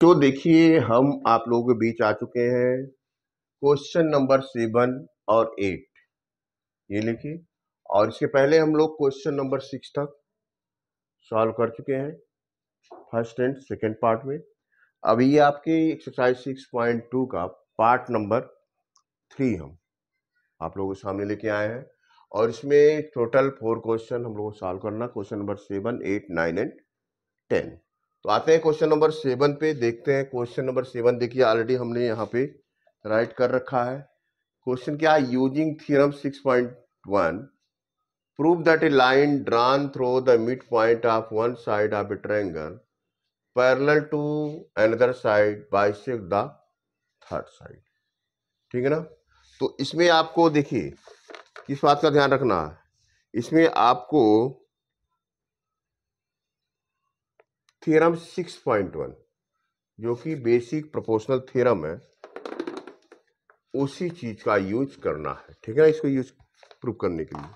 तो देखिए हम आप लोगों के बीच आ चुके हैं क्वेश्चन नंबर सेवन और एट ये लिखिए और इसके पहले हम लोग क्वेश्चन नंबर सिक्स तक सॉल्व कर चुके हैं फर्स्ट एंड सेकेंड पार्ट में अभी आपके एक्सरसाइज सिक्स पॉइंट टू का पार्ट नंबर थ्री हम आप लोगों के सामने लेके आए हैं और इसमें टोटल फोर क्वेश्चन हम लोगों को सॉल्व करना question number seven eight nine and ten तो आते हैं क्वेश्चन नंबर सेवन पे देखते हैं क्वेश्चन नंबर सेवन देखिए ऑलरेडी हमने यहाँ पे राइट कर रखा है क्वेश्चन क्या है using theorem six point one prove that a line drawn through the midpoint of one side of a triangle parallel to another side bisect the third side ठीक है ना तो इसमें आपको देखिए किस बात का ध्यान रखना है इसमें आपको थ्योरम 6.1 जो कि बेसिक प्रोपोर्शनल थ्योरम है उसी चीज़ का यूज करना है ठीक है ना इसको यूज प्रूव करने के लिए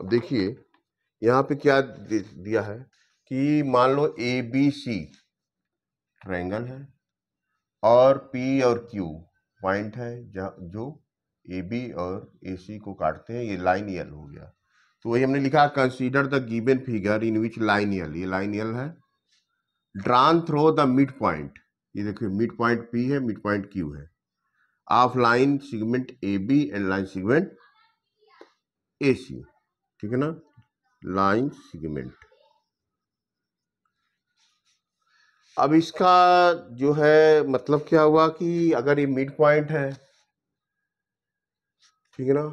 अब देखिए यहाँ पे क्या दिया है कि मान लो ए बी सी ट्रायंगल है और पी और क्यू पॉइंट है जो ए बी और ए सी को काटते हैं ये लाइन यल हो गया तो वही हमने लिखा consider the given figure in which line l ये लाइन यल है drawn through the midpoint ये देखिए मिड पॉइंट पी है मिड पॉइंट क्यू है of line segment A B and line segment A C ठीक है ना line segment अब इसका जो है मतलब क्या हुआ कि अगर ये मिड पॉइंट है ठीक है ना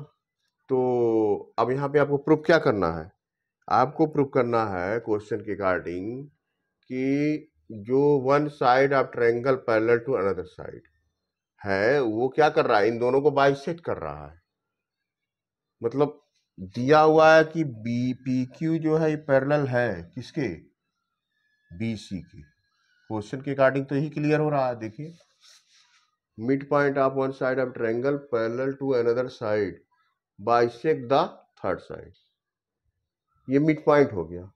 तो अब यहाँ पे आपको प्रूफ क्या करना है आपको प्रूफ करना है क्वेश्चन के अकॉर्डिंग कि जो one side of triangle parallel to another side है वो क्या कर रहा है इन दोनों को बाइसेट कर रहा है मतलब दिया हुआ है कि बी पी क्यू जो है ये पैरेलल है किसके बी सी के क्वेश्चन के अकॉर्डिंग तो यही क्लियर हो रहा है देखिए midpoint of one side of triangle parallel to another side bisect the third side ये मिड पॉइंट हो गया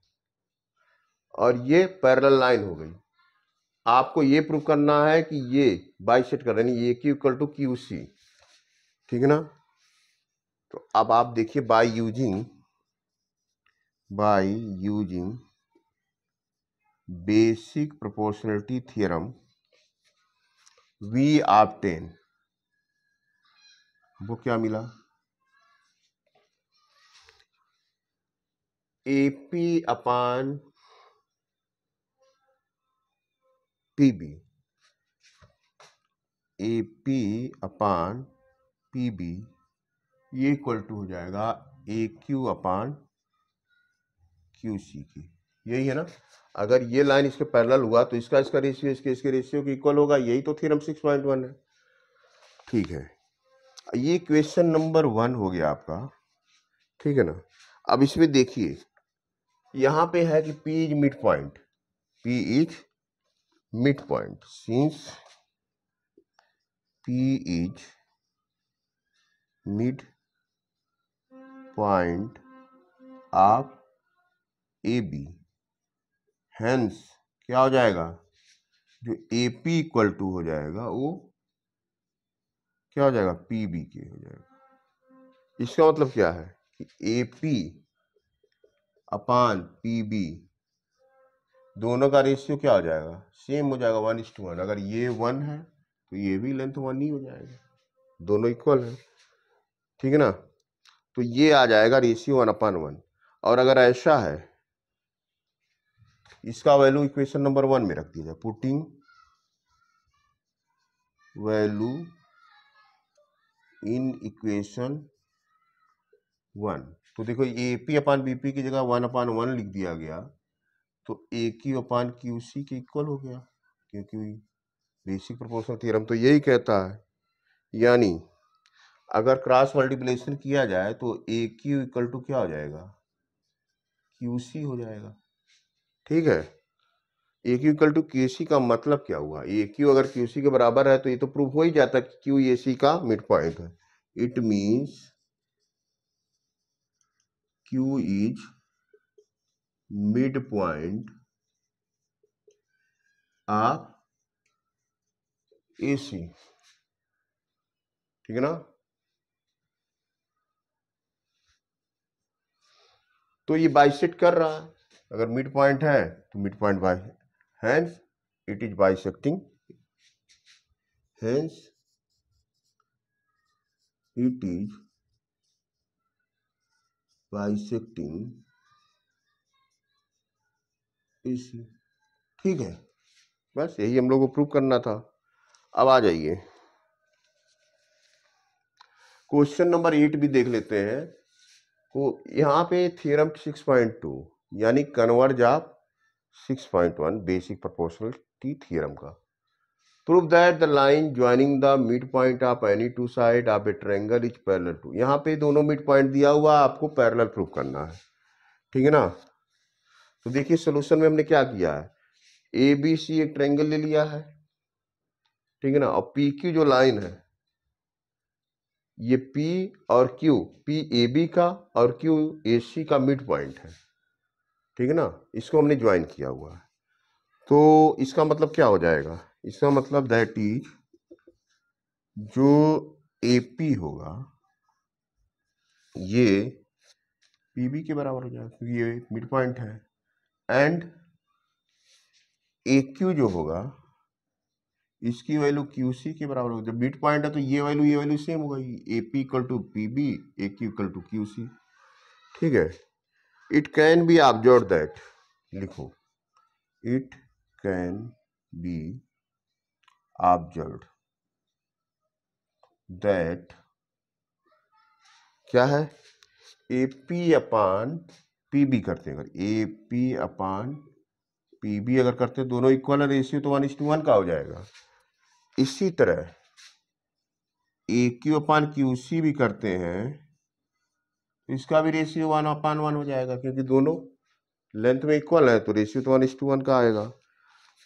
और ये पैरल लाइन हो गई आपको ये प्रूव करना है कि ये बाई सेट कर ये Q equal to Q C ठीक है ना तो अब आप देखिए by using by using basic proportionality theorem we obtain वो क्या मिला A P upon P B A P upon P B ये इक्वल टू हो जाएगा ए क्यू अपान क्यू सी की यही है ना अगर ये लाइन इसके पैरेलल हुआ तो इसका इसका रेशियो इसके इसके रेशियो के इक्वल होगा यही तो थ्योरम सिक्स पॉइंट वन है ठीक है ये क्वेश्चन नंबर वन हो गया आपका ठीक है ना अब इसमें देखिए यहाँ पे है कि P is midpoint P is midpoint since P is midpoint of AB hence क्या हो जाएगा जो ए पी इक्वल टू हो जाएगा वो क्या हो जाएगा पी बी के हो जाएगा इसका मतलब क्या है कि A P upon P B दोनों का रेशियो क्या हो जाएगा सेम हो जाएगा वन इज टू वन अगर ये वन है तो ये भी लेंथ वन ही हो जाएगा दोनों इक्वल है ठीक है ना तो ये आ जाएगा रेशियो वन अपन वन और अगर ऐसा है इसका वैल्यू इक्वेशन नंबर वन में रख दिया जाए putting value in equation one तो देखो ए पी अपान बी की जगह वन अपान वन लिख दिया गया तो ए क्यू अपान क्यू सी के इक्वल हो गया क्योंकि बेसिक प्रोपोर्शनल थ्योरम तो यही कहता है यानी अगर क्रॉस मल्टीप्लेशन किया जाए तो ए क्यू इक्वल टू क्या हो जाएगा क्यू सी हो जाएगा ठीक है A Q equal to Q C का मतलब क्या हुआ ए क्यू अगर क्यू सी के बराबर है तो ये तो प्रूव हो ही जाता है कि क्यू ए सी का मिड पॉइंट है it means Q is midpoint of A C ठीक है ना तो ये बाइसेट कर रहा है अगर मिड पॉइंट है तो midpoint by hence it is bisecting hence it is bisecting ठीक है बस यही हम लोग को प्रूव करना था अब आ जाइए क्वेश्चन नंबर एट भी देख लेते हैं को यहाँ पे थ्योरम सिक्स पॉइंट टू यानी converse of six point one basic T theorem का prove that the line joining the midpoint of any two side of a triangle is parallel to यहाँ पे दोनों मिड पॉइंट दिया हुआ आपको parallel prove करना है ठीक है ना तो देखिए सोल्यूशन में हमने क्या किया है ए बी सी एक ट्रेंगल ले लिया है ठीक है ना और पी क्यू जो लाइन है ये पी और क्यू पी ए बी का और क्यू ए सी का मिड पॉइंट है ठीक है ना इसको हमने ज्वाइन किया हुआ है तो इसका मतलब क्या हो जाएगा इसका मतलब दैट इज जो ए पी होगा ये पी बी के बराबर हो जाएगा क्योंकि ये मिड पॉइंट है एंड ए क्यू जो होगा इसकी वैल्यू क्यू सी के बराबर होगी जब मिड पॉइंट है तो ये वैल्यू ये वैल्यू सेम होगा A P equal to P B A Q equal to Q C ठीक है it can be observe that लिखो it can be observe that क्या है A P upon P B करते हैं अगर A P upon P B अगर करते हैं दोनों इक्वल है रेशियो तो वन इस टू वन का हो जाएगा इसी तरह ए क्यू अपान क्यू सी भी करते हैं तो इसका भी रेशियो वन अपान वन हो जाएगा क्योंकि दोनों लेंथ में इक्वल है तो रेशियो तो वन इस टू वन का आएगा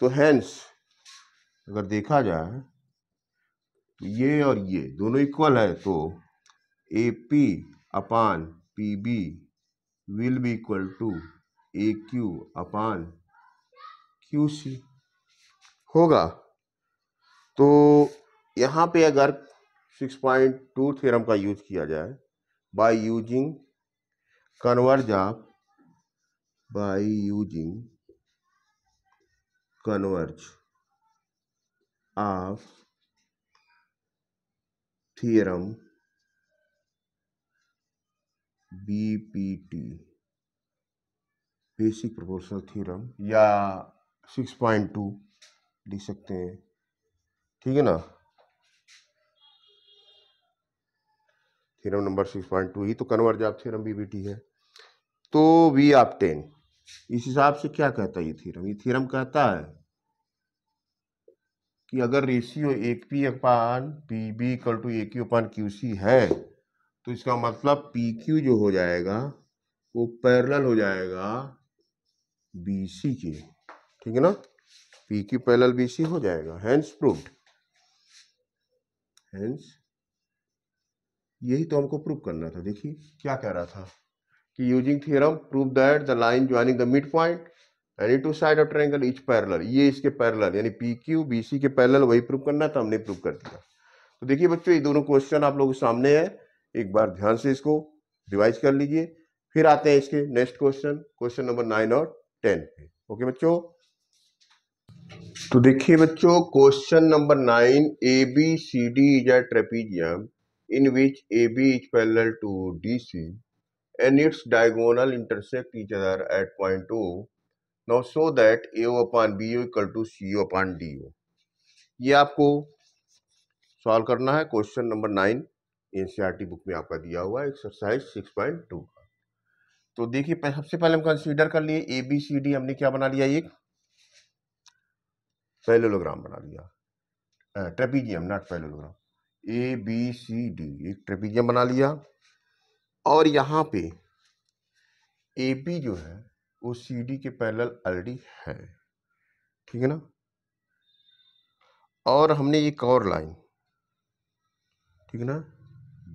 तो हैंस अगर देखा जाए तो ये और ये दोनों इक्वल है तो A P upon P B will be equal to A Q upon Q C होगा तो यहाँ पे अगर 6.2 थ्योरम का यूज किया जाए by using converse of by using converse of theorem BPT basic proportional theorem या 6.2 लिख सकते हैं ठीक है ना थ्योरम नंबर 6.2 ही तो कन्वर्ज ऑफ थ्योरम बीबीटी है तो वी आप टेन इस हिसाब से क्या कहता है ये थ्योरम ये थ्योरम कहता है कि अगर रेशियो एक P upon P B equal to A Q upon Q C है तो इसका मतलब पी क्यू जो हो जाएगा वो पैरेलल हो जाएगा बी सी के ठीक है ना P Q parallel B C हो जाएगा हैंस प्रूफ हैंस यही तो हमको प्रूव करना था देखिए क्या कह रहा था कि using theorem prove that the line joining the midpoint any two side of triangle each parallel ये इसके पैरेलल यानी पी क्यू बी सी के पैरेलल वही प्रूव करना था हमने प्रूव कर दिया तो देखिए बच्चों ये दोनों क्वेश्चन आप लोगों के सामने है एक बार ध्यान से इसको रिवाइज कर लीजिए फिर आते हैं इसके next question question number nine और टेन पे ओके बच्चों तो देखिए बच्चों question number nine A B C D is a trapezium in which A B is parallel to D C and its diagonal intersect each other at point O now show that A O B equal to C O D O ये आपको solve करना है question number nine N book में आपका दिया हुआ exercise six point two का तो देखिए सबसे पहले हम कंसीडर कर लिए ए बी सी डी हमने क्या बना लिया एक पैलोलोग्राम बना लिया trapezium not parallelogram A B C D एक ट्रेपीजियम बना लिया और यहाँ पे ए बी जो है वो सी डी के पैरेलल ऑलरेडी है ठीक है ना और हमने एक और लाइन ठीक है ना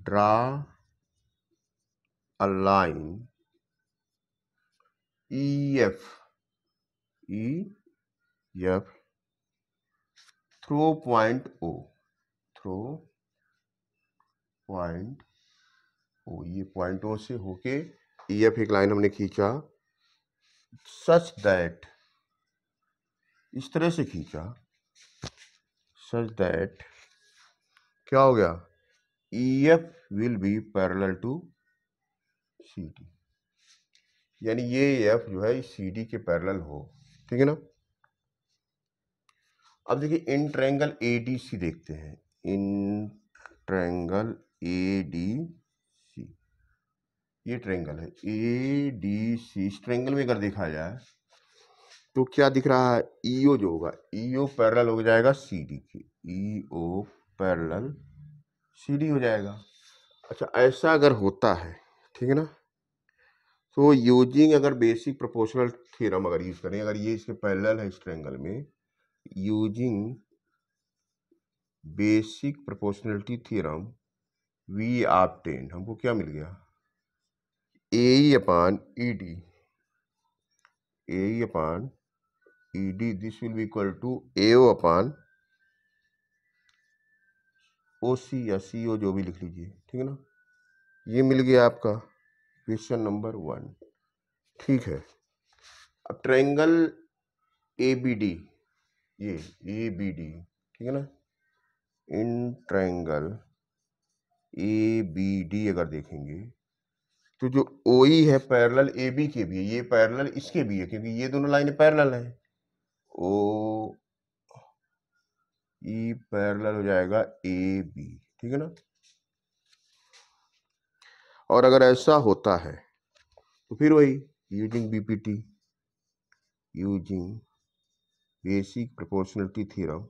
draw a line EF EF through point O through point O ये point O से होके EF एक line हमने खींचा such that इस तरह से खींचा सच दैट क्या हो गया EF will be parallel to CD यानी ये एफ e जो है CD के पैरल हो ठीक है ना अब देखिए इन ट्रैंगल ADC देखते हैं इन ट्रैंगल सी ये ट्रैंगल है ए डी इस ट्रैंगल में अगर देखा जाए तो क्या दिख रहा है ईओ e जो होगा ईओ e पैरल हो जाएगा डी के ईओ पैरल सी डी हो जाएगा अच्छा ऐसा अगर होता है ठीक है ना तो यूजिंग अगर बेसिक प्रोपोर्शनल थ्योरम अगर यूज करें अगर ये इसके पैरेलल है इस ट्रेंगल में using basic proportionality theorem we obtain हमको क्या मिल गया A upon E D A upon E D this will be equal to A O upon O C या सी ओ जो भी लिख लीजिए ठीक है ना ये मिल गया आपका क्वेश्चन नंबर वन ठीक है अब ट्रायंगल ए बी डी ये ए बी डी ठीक है ना in triangle A B D अगर देखेंगे तो जो ओ ई e है पैरेलल ए बी के भी है ये पैरेलल इसके भी है क्योंकि ये दोनों लाइनें पैरेलल हैं ओ ई e पैरेलल हो जाएगा ए बी ठीक है ना और अगर ऐसा होता है तो फिर वही using BPT using basic proportionality theorem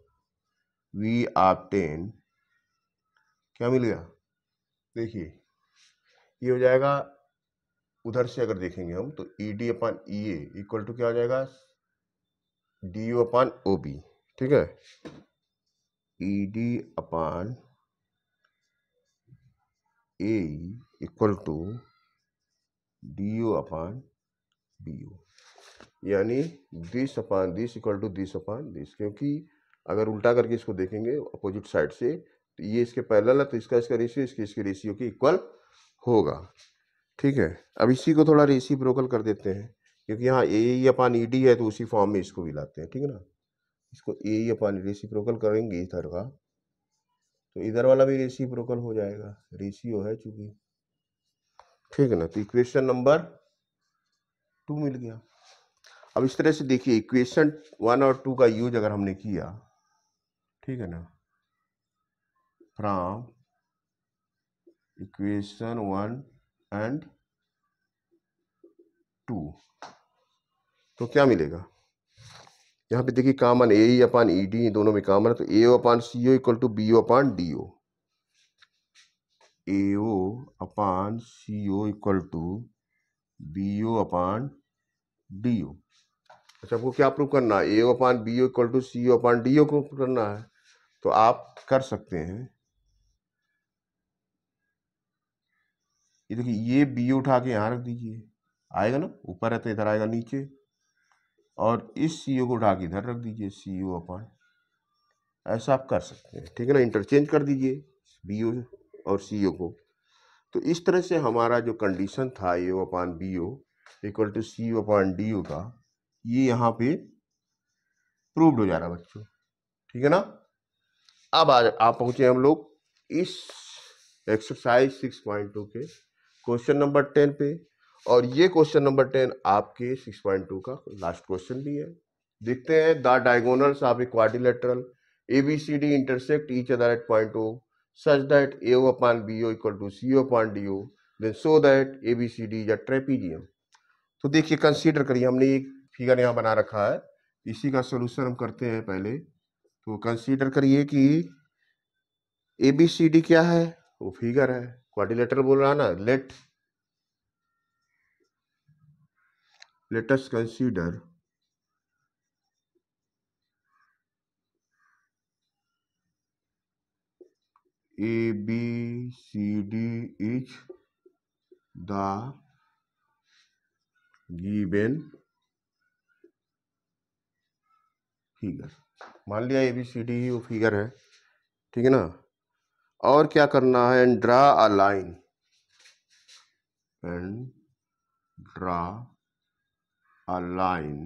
we ten क्या मिल गया देखिए ये हो जाएगा उधर से अगर देखेंगे हम तो E D upon E equal to क्या हो जाएगा डी ओ अपन ओ बी ठीक है E D upon A equal to D U upon D U यानी this upon this equal to this upon this क्योंकि अगर उल्टा करके इसको देखेंगे अपोजिट साइड से तो ये इसके पैरेलल है तो इसका इसका रेशियो इसके इसके रेशियो के इक्वल होगा ठीक है अब इसी को थोड़ा रेसी ब्रोकल कर देते हैं क्योंकि यहाँ ए ई अपान ई डी है तो उसी फॉर्म में इसको भी लाते हैं ठीक है ना इसको ए अपन रेसिप्रोकल करेंगे इधर का तो इधर वाला भी रेसिप्रोकल हो जाएगा रेशियो है चूंकि ठीक है ना तो इक्वेशन नंबर टू मिल गया अब इस तरह से देखिए इक्वेशन वन और टू का यूज अगर हमने किया ठीक है ना from equation one and two तो क्या मिलेगा यहाँ पे देखिए कामन ए ई अपान ई डी दोनों में कामन है तो A O upon C O equal to B O upon D O A O upon C O equal to B O upon D O अच्छा आपको क्या प्रूव करना है A O upon B O equal to C O upon D O को करना है तो आप कर सकते हैं ये देखिए ये बी उठा के यहाँ रख दीजिए आएगा ना ऊपर है तो इधर आएगा नीचे और इस सी e को उठा के इधर रख दीजिए सी ओ e अपन ऐसा आप कर सकते हैं ठीक है ना इंटरचेंज कर दीजिए बी ओ e और सी ओ को तो इस तरह से हमारा जो कंडीशन था A O B O equal to C O upon D O का ये यहाँ पे प्रूव्ड हो जा रहा है बच्चों ठीक है ना अब आज आप पहुँचे हम लोग इस एक्सरसाइज सिक्स पॉइंट टू के क्वेश्चन नंबर टेन पे और ये क्वेश्चन नंबर टेन आपके सिक्स पॉइंट टू का लास्ट क्वेश्चन भी है देखते हैं the diagonals of a quadrilateral A B C D intersect each other at point O such that AO upon BO equal to CO upon DO then so that ABCD is a trapezium तो देखिए consider करिए हमने एक figure यहाँ बना रखा है इसी का सोल्यूशन हम करते हैं पहले तो कंसीडर करिए कि ए बी सी डी क्या है वो फिगर है क्वारिलेटर बोल रहा है ना let let us consider A B C D is the given figure मान लिया ए बी सी डी ही वो फिगर है ठीक है ना और क्या करना है and draw a line and draw a line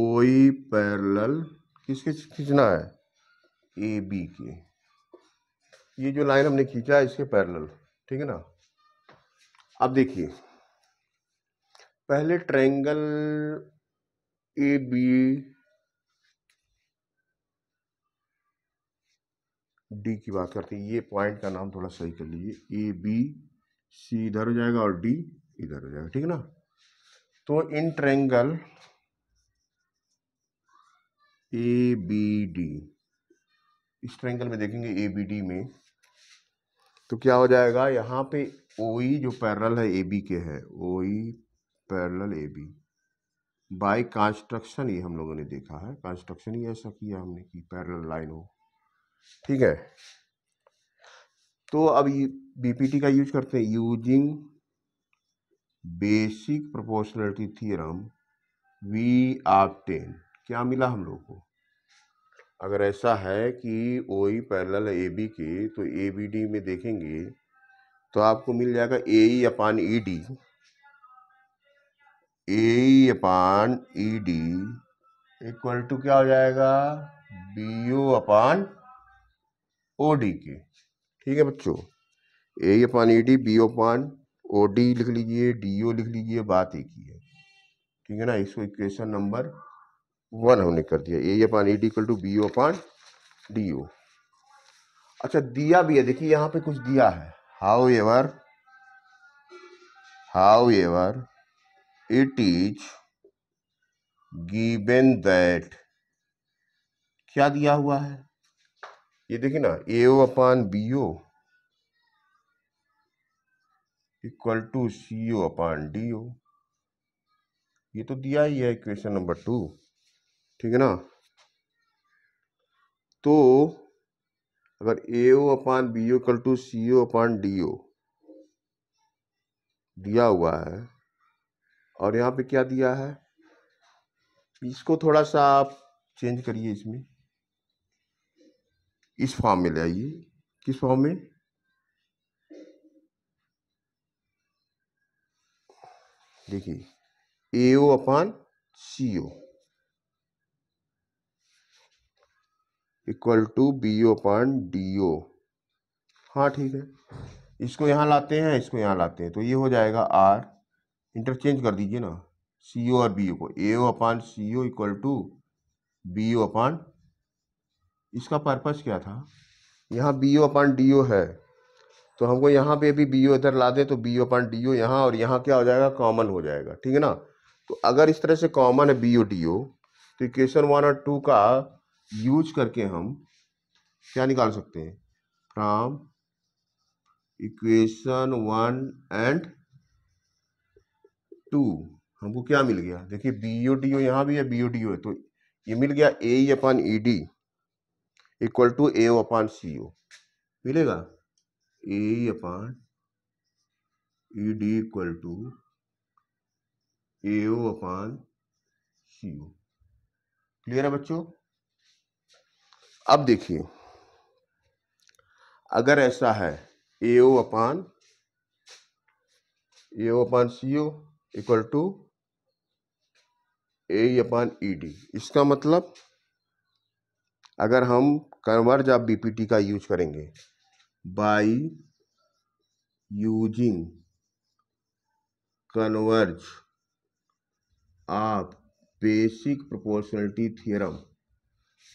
OE parallel किसके खींचना है ए बी के ये जो लाइन हमने खींचा है इसके पैरेलल ठीक है ना अब देखिए पहले ट्रायंगल ए बी डी की बात करते हैं ये पॉइंट का नाम थोड़ा सही कर लीजिए ए बी सी इधर हो जाएगा और डी इधर हो जाएगा ठीक ना तो in triangle A B D इस ट्रेंगल में देखेंगे ए बी डी में तो क्या हो जाएगा यहाँ पे ओ e जो पैरल है ए बी के है O parallel A B by construction ही हम लोगों ने देखा है कंस्ट्रक्शन ही ऐसा किया हमने कि पैरल लाइन हो ठीक है तो अब बीपीटी का यूज करते हैं using basic proportionality theorem we ten क्या मिला हम लोग को अगर ऐसा है कि ओ ई पैरल ए बी के तो ए बी डी में देखेंगे तो आपको मिल जाएगा A E upon E D A E upon E D equal to क्या हो जाएगा B O upon O D के ठीक है बच्चों A E upon E D B O upon O D लिख लीजिए डी ओ लिख लीजिए बात एक ही है ठीक है ना इसको इक्वेशन नंबर वन हमने कर दिया A upon E D equal to B O upon D O अच्छा दिया भी है देखिए यहाँ पे कुछ दिया है however however it is given that क्या दिया हुआ है ये देखिए ना A O upon B O equal to C O upon D O ये तो दिया ही है इक्वेशन नंबर टू ठीक है ना तो अगर A O upon B O equal to C O upon D O दिया हुआ है और यहाँ पे क्या दिया है इसको थोड़ा सा आप चेंज करिए इसमें इस फॉर्म में ले आइए किस फॉर्म में देखिए A upon C O equal to B O upon D O हाँ ठीक है इसको यहाँ लाते हैं इसको यहाँ लाते हैं तो ये हो जाएगा आर इंटरचेंज कर दीजिए ना सी ओ और बी ओ को A O upon C O equal to B O upon इसका पर्पज़ क्या था यहाँ बी ओ अपान डी ओ है तो हमको यहाँ पे भी बी ओ इधर ला दें तो बी ओ अपन डी ओ यहाँ और यहाँ क्या हो जाएगा कॉमन हो जाएगा ठीक है ना तो अगर इस तरह से कॉमन है बी ओ डी ओ तो इक्वेशन वन और टू का यूज करके हम क्या निकाल सकते हैं from equation one and two हमको क्या मिल गया देखिए बी ओ डी ओ यहाँ भी है बी ओ डी ओ तो ये मिल गया A upon E D equal to A upon C O मिलेगा A upon E D equal to A upon C O clear है बच्चों अब देखिए अगर ऐसा है A upon A upon C O equal to A upon E D इसका मतलब अगर हम कन्वर्ज ऑफ बीपीटी का यूज करेंगे by using converge of basic proportionality theorem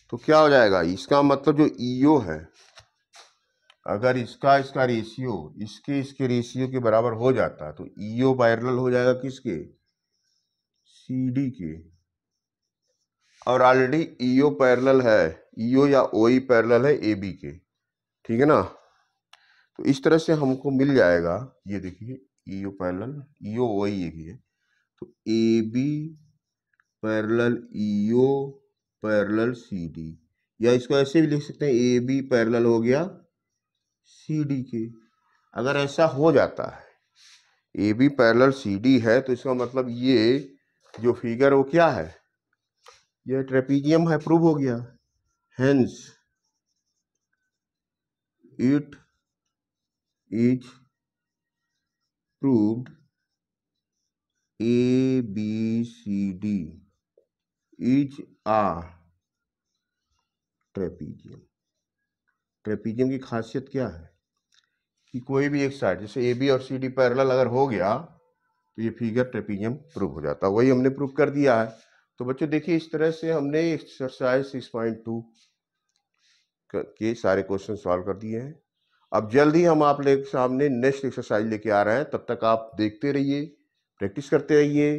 तो क्या हो जाएगा इसका मतलब जो ईओ e है अगर इसका इसका रेशियो इसके इसके रेशियो के बराबर हो जाता तो ईओ e वायरल हो जाएगा किसके सी के और ऑलरेडी ईओ पैरेलल है ईओ e या ओई पैरेलल है ए के ठीक है ना तो इस तरह से हमको मिल जाएगा ये देखिए ईओ पैरल ईओ वही एक ही है तो A B parallel EO parallel C D या इसको ऐसे भी लिख सकते हैं ए बी पैरल हो गया सी डी के अगर ऐसा हो जाता है A B parallel C D है तो इसका मतलब ये जो फिगर वो क्या है यह ट्रेपीजियम है प्रूव हो गया hence it is proved A, B, C, D is a trapezium trapezium की खासियत क्या है कि कोई भी एक साइड जैसे ए बी और सी डी पैरल अगर हो गया तो ये फिगर ट्रेपीजियम प्रूव हो जाता है वही हमने प्रूव कर दिया है तो बच्चों देखिए इस तरह से हमने एक्सरसाइज सिक्स पॉइंट टू के सारे क्वेश्चन सॉल्व कर दिए हैं अब जल्द ही हम आप लोग सामने नेक्स्ट एक्सरसाइज लेके आ रहे हैं तब तक आप देखते रहिए प्रैक्टिस करते रहिए